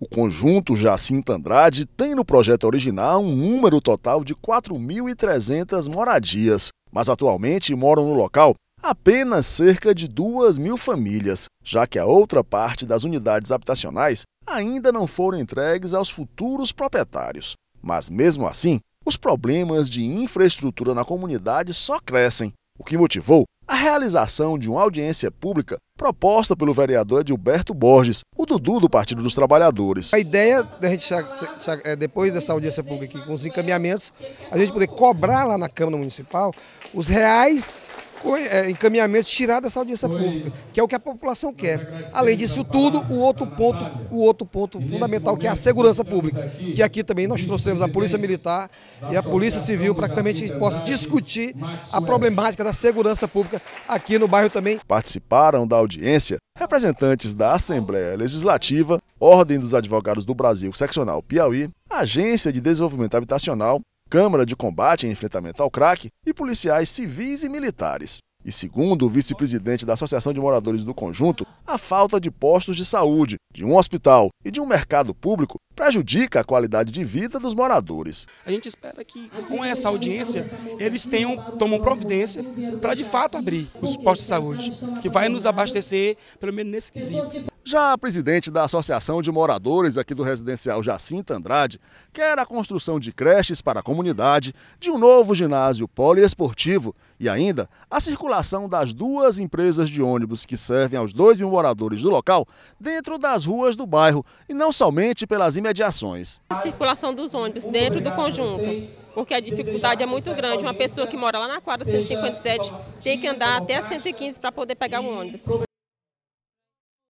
O conjunto Jacinto Andrade tem no projeto original um número total de 4.300 moradias, mas atualmente moram no local apenas cerca de 2.000 mil famílias, já que a outra parte das unidades habitacionais ainda não foram entregues aos futuros proprietários. Mas mesmo assim, os problemas de infraestrutura na comunidade só crescem o que motivou a realização de uma audiência pública proposta pelo vereador Edilberto Borges, o Dudu do Partido dos Trabalhadores. A ideia da gente, é, depois dessa audiência pública aqui, com os encaminhamentos, a gente poder cobrar lá na Câmara Municipal os reais é, encaminhamento tirar dessa audiência pública, que é o que a população quer. Além disso tudo, o outro ponto, o outro ponto fundamental, que é a segurança pública, que aqui também nós trouxemos a Polícia Militar e a Polícia Civil para que também a gente possa discutir a problemática da segurança pública aqui no bairro também. Participaram da audiência representantes da Assembleia Legislativa, Ordem dos Advogados do Brasil, Seccional Piauí, Agência de Desenvolvimento Habitacional, Câmara de Combate e Enfrentamento ao Crack e policiais civis e militares. E segundo o vice-presidente da Associação de Moradores do Conjunto, a falta de postos de saúde, de um hospital e de um mercado público prejudica a qualidade de vida dos moradores. A gente espera que com essa audiência eles tenham tomam providência para de fato abrir os postos de saúde, que vai nos abastecer pelo menos nesse quesito. Já a presidente da Associação de Moradores aqui do Residencial Jacinta Andrade quer a construção de creches para a comunidade, de um novo ginásio poliesportivo e ainda a circulação das duas empresas de ônibus que servem aos 2 mil moradores do local dentro das ruas do bairro e não somente pelas imediações. A circulação dos ônibus dentro do conjunto, porque a dificuldade é muito grande. Uma pessoa que mora lá na quadra 157 tem que andar até a 115 para poder pegar o ônibus.